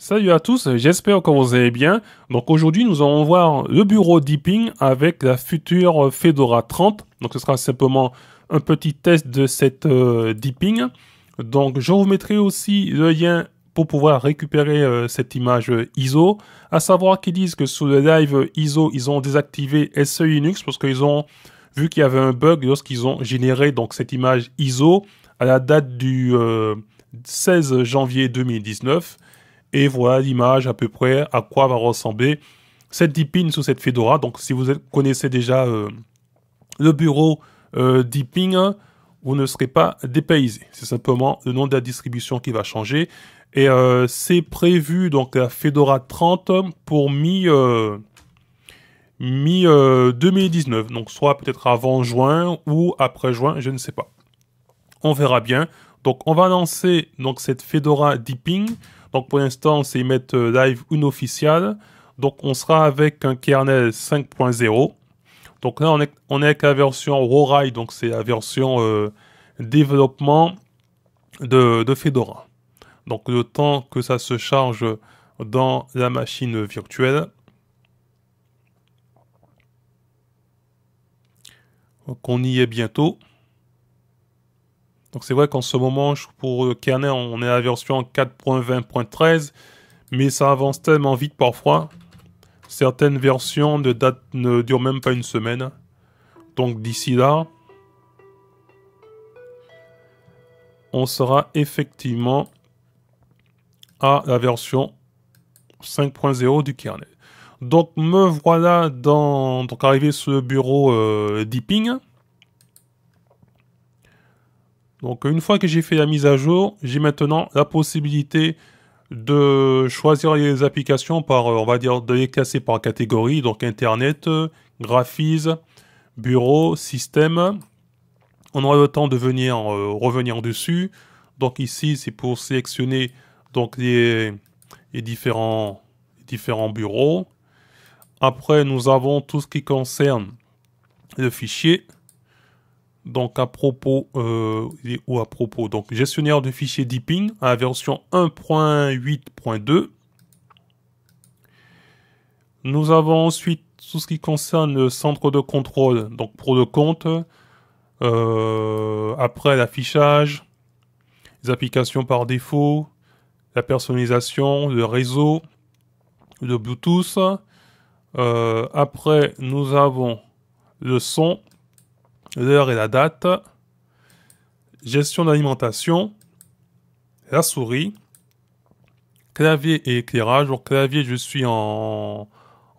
Salut à tous, j'espère que vous allez bien. Donc aujourd'hui, nous allons voir le bureau dipping avec la future Fedora 30. Donc ce sera simplement un petit test de cette euh, dipping. Donc je vous mettrai aussi le lien pour pouvoir récupérer euh, cette image ISO. À savoir qu'ils disent que sous le live ISO, ils ont désactivé SE Linux parce qu'ils ont vu qu'il y avait un bug lorsqu'ils ont généré donc cette image ISO à la date du 16 euh, janvier 2019 et voilà l'image à peu près à quoi va ressembler cette dipping sous cette Fedora. Donc si vous connaissez déjà euh, le bureau euh, Deepin, hein, vous ne serez pas dépaysé. C'est simplement le nom de la distribution qui va changer. Et euh, c'est prévu donc la Fedora 30 pour mi mi 2019, donc soit peut-être avant juin ou après juin, je ne sais pas. On verra bien. Donc on va lancer donc cette Fedora Deepin. Donc pour l'instant, c'est mettre live officielle Donc on sera avec un kernel 5.0. Donc là, on est, on est avec la version RORAI, donc c'est la version euh, développement de, de, Fedora. Donc le temps que ça se charge dans la machine virtuelle. qu'on y est bientôt. Donc c'est vrai qu'en ce moment, pour euh, kernel on est à la version 4.20.13, mais ça avance tellement vite parfois. Certaines versions de date ne durent même pas une semaine. Donc d'ici là, on sera effectivement à la version 5.0 du kernel. Donc me voilà dans, donc arrivé sur le bureau euh, Deeping. Donc une fois que j'ai fait la mise à jour, j'ai maintenant la possibilité de choisir les applications par, euh, on va dire, de les classer par catégorie, donc Internet, euh, graphisme, bureau, système. On aura le temps de venir euh, revenir dessus. Donc ici, c'est pour sélectionner donc les, différents, les différents bureaux. Après, nous avons tout ce qui concerne le fichier donc à propos euh, ou à propos donc gestionnaire de fichiers Deepin à version 1.8.2. Nous avons ensuite tout ce qui concerne le centre de contrôle, donc pour le compte, euh, après l'affichage, les applications par défaut, la personnalisation, le réseau, le Bluetooth. Euh, après, nous avons le son, l'heure et la date, gestion d'alimentation, la souris, clavier et éclairage. Pour clavier, je suis en,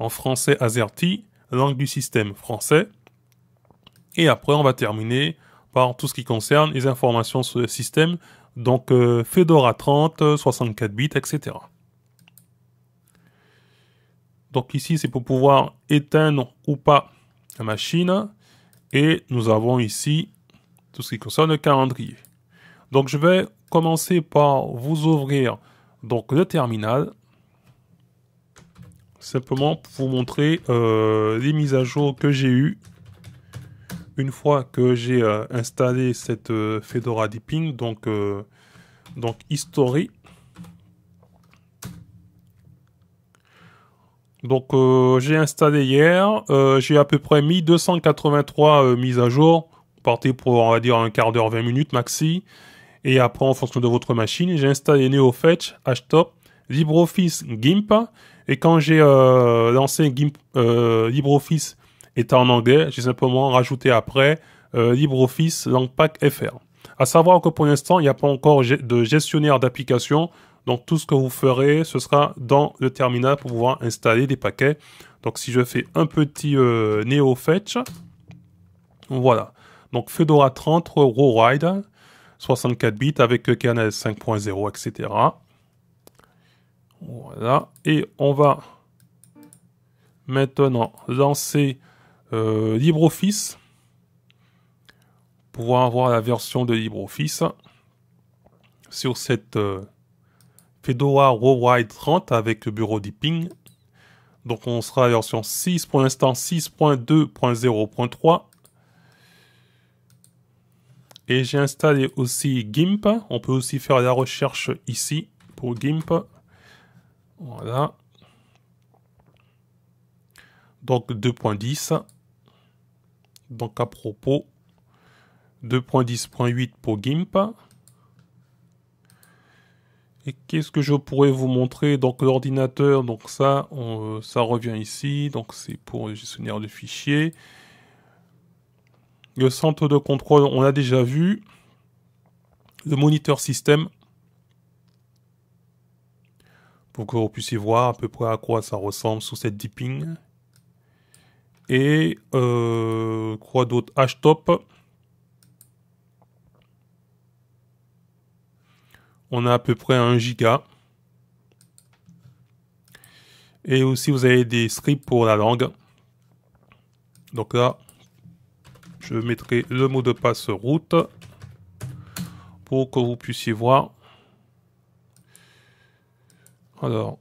français AZERTY, langue du système français. Et après, on va terminer par tout ce qui concerne les informations sur le système, donc euh, Fedora 30, 64 bits, etc. Donc ici, c'est pour pouvoir éteindre ou pas la machine. Et nous avons ici tout ce qui concerne le calendrier. Donc je vais commencer par vous ouvrir donc le terminal simplement pour vous montrer euh, les mises à jour que j'ai eu une fois que j'ai euh, installé cette euh, Fedora dipping donc, donc History. Donc euh, j'ai installé hier, euh, j'ai à peu près mis 283 euh, mises à jour. partez pour on va dire un quart d'heure, 20 minutes maxi. Et après en fonction de votre machine, j'ai installé NeoFetch, HTOP, LibreOffice, GIMP. Et quand j'ai lancé GIMP, LibreOffice était en anglais, j'ai simplement rajouté après LibreOffice Langpack FR. À savoir que pour l'instant, il n'y a pas encore de gestionnaire d'application donc tout ce que vous ferez, ce sera dans le terminal pour pouvoir installer des paquets. Donc si je fais un petit euh, Neo Fetch, voilà. Donc Fedora 30, RowRide, 64 bits avec euh, kernel 5.0, etc. Voilà. Et on va maintenant lancer euh, LibreOffice. Pouvoir avoir la version de LibreOffice sur cette... Fedora Worldwide 30 avec bureau dipping. Donc on sera à version 6 pour l'instant, 6.2.0.3. Et j'ai installé aussi GIMP. On peut aussi faire la recherche ici pour GIMP. Voilà. Donc 2.10. Donc à propos, 2.10.8 pour GIMP. Et qu'est-ce que je pourrais vous montrer Donc l'ordinateur, donc ça, euh, ça revient ici. Donc c'est pour le gestionnaire de fichiers. Le centre de contrôle, on l'a déjà vu. Le moniteur système. Pour que vous puissiez voir à peu près à quoi ça ressemble sous cette dipping. Et euh, quoi d'autre Htop. on a à peu près 1 giga. Et aussi, vous avez des scripts pour la langue. Donc là, je mettrai le mot de passe route pour que vous puissiez voir. Alors.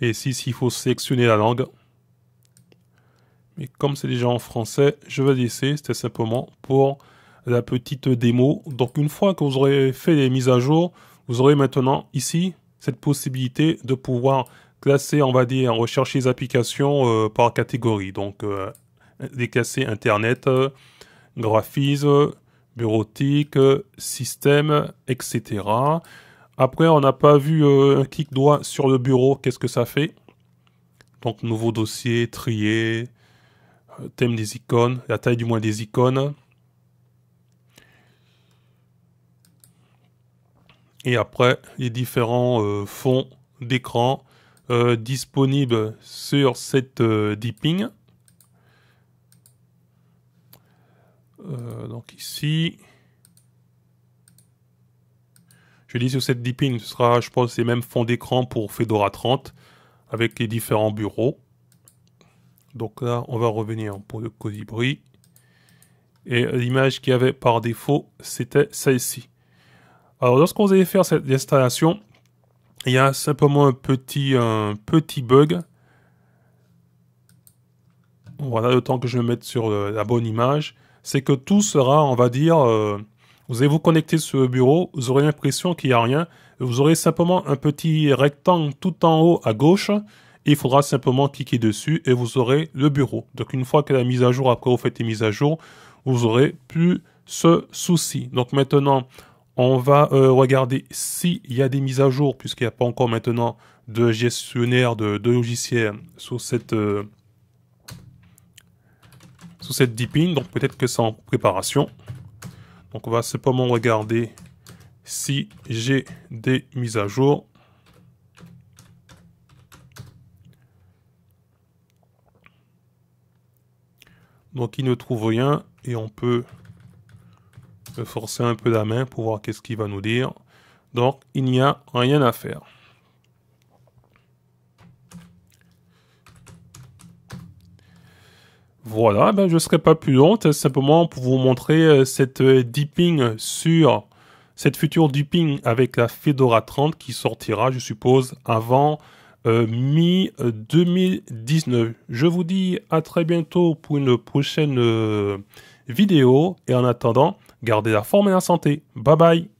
Et si s'il faut sélectionner la langue. Mais comme c'est déjà en français, je vais laisser, c'était simplement pour la petite démo. Donc une fois que vous aurez fait les mises à jour, vous aurez maintenant ici cette possibilité de pouvoir classer, on va dire, rechercher les applications euh, par catégorie. Donc déclasser euh, Internet, graphisme, bureautique, système, etc. Après, on n'a pas vu euh, un clic droit sur le bureau, qu'est-ce que ça fait Donc nouveau dossier, trier, thème des icônes, la taille du moins des icônes. Et après, les différents euh, fonds d'écran euh, disponibles sur cette euh, dipping. donc ici, je dis sur cette dipping, ce sera, je pense, les mêmes fonds d'écran pour Fedora 30 avec les différents bureaux. Donc là, on va revenir pour le colibri. Et l'image qu'il y avait par défaut, c'était celle-ci. Alors, vous allez faire cette installation, il y a simplement un petit, un petit bug. Voilà le temps que je me mette sur la bonne image. C'est que tout sera, on va dire, euh, vous allez vous connecter sur le bureau, vous aurez l'impression qu'il n'y a rien. Vous aurez simplement un petit rectangle tout en haut à gauche. il faudra simplement cliquer dessus et vous aurez le bureau. Donc une fois que la mise à jour, après vous faites les mises à jour, vous aurez plus ce souci. Donc maintenant, on va euh, regarder s'il y a des mises à jour, puisqu'il n'y a pas encore maintenant de gestionnaire de, logiciels sur cette, euh, cette deepin. Donc peut-être que c'est en préparation. Donc on va simplement regarder si j'ai des mises à jour. Donc il ne trouve rien et on peut forcer un peu la main pour voir qu'est-ce qu'il va nous dire. Donc, il n'y a rien à faire. Voilà, ben je ne serai pas plus long, simplement pour vous montrer euh, cette euh, dipping sur cette future dipping avec la Fedora 30 qui sortira, je suppose, avant euh, mi-2019. Je vous dis à très bientôt pour une prochaine vidéo et en attendant, Gardez la forme et la santé. Bye bye